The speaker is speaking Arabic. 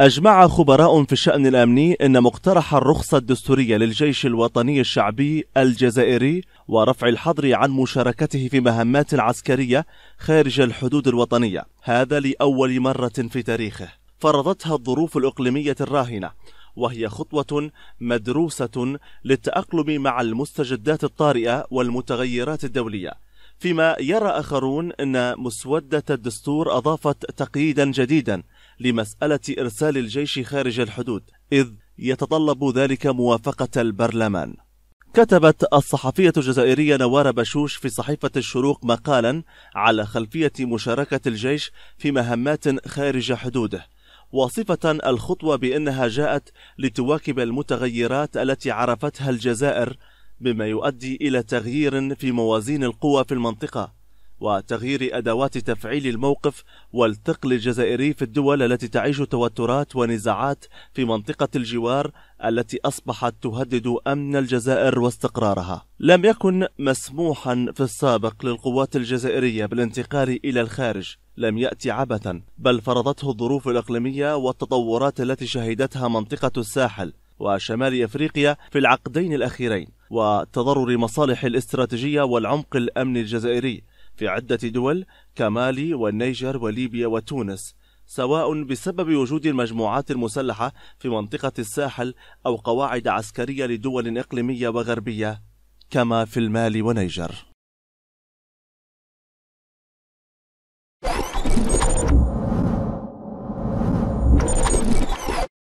أجمع خبراء في الشأن الأمني أن مقترح الرخصة الدستورية للجيش الوطني الشعبي الجزائري ورفع الحظر عن مشاركته في مهمات عسكرية خارج الحدود الوطنية، هذا لأول مرة في تاريخه، فرضتها الظروف الإقليمية الراهنة، وهي خطوة مدروسة للتأقلم مع المستجدات الطارئة والمتغيرات الدولية. فيما يرى آخرون أن مسودة الدستور أضافت تقييدا جديدا لمسألة إرسال الجيش خارج الحدود إذ يتطلب ذلك موافقة البرلمان كتبت الصحفية الجزائرية نوار بشوش في صحيفة الشروق مقالا على خلفية مشاركة الجيش في مهمات خارج حدوده واصفة الخطوة بأنها جاءت لتواكب المتغيرات التي عرفتها الجزائر بما يؤدي إلى تغيير في موازين القوى في المنطقة وتغيير أدوات تفعيل الموقف والثقل الجزائري في الدول التي تعيش توترات ونزاعات في منطقة الجوار التي أصبحت تهدد أمن الجزائر واستقرارها. لم يكن مسموحا في السابق للقوات الجزائرية بالانتقال إلى الخارج، لم يأتي عبثا، بل فرضته الظروف الإقليمية والتطورات التي شهدتها منطقة الساحل وشمال افريقيا في العقدين الاخيرين وتضرر مصالح الاستراتيجيه والعمق الامني الجزائري في عدة دول كمالي والنيجر وليبيا وتونس سواء بسبب وجود المجموعات المسلحة في منطقة الساحل أو قواعد عسكرية لدول إقليمية وغربية كما في المال ونيجر